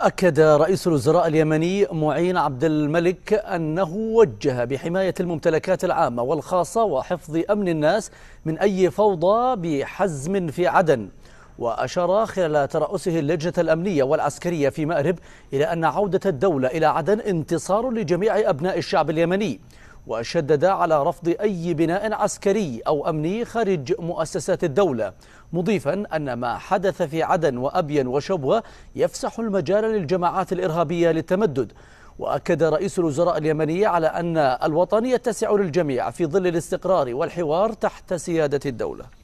أكد رئيس الوزراء اليمني معين عبد الملك أنه وجه بحماية الممتلكات العامة والخاصة وحفظ أمن الناس من أي فوضى بحزم في عدن وأشار خلال ترأسه اللجنة الأمنية والعسكرية في مأرب إلى أن عودة الدولة إلى عدن انتصار لجميع أبناء الشعب اليمني وشدد على رفض أي بناء عسكري أو أمني خارج مؤسسات الدولة مضيفا أن ما حدث في عدن وأبين وشبوة يفسح المجال للجماعات الإرهابية للتمدد وأكد رئيس الوزراء اليمني على أن الوطن يتسع للجميع في ظل الاستقرار والحوار تحت سيادة الدولة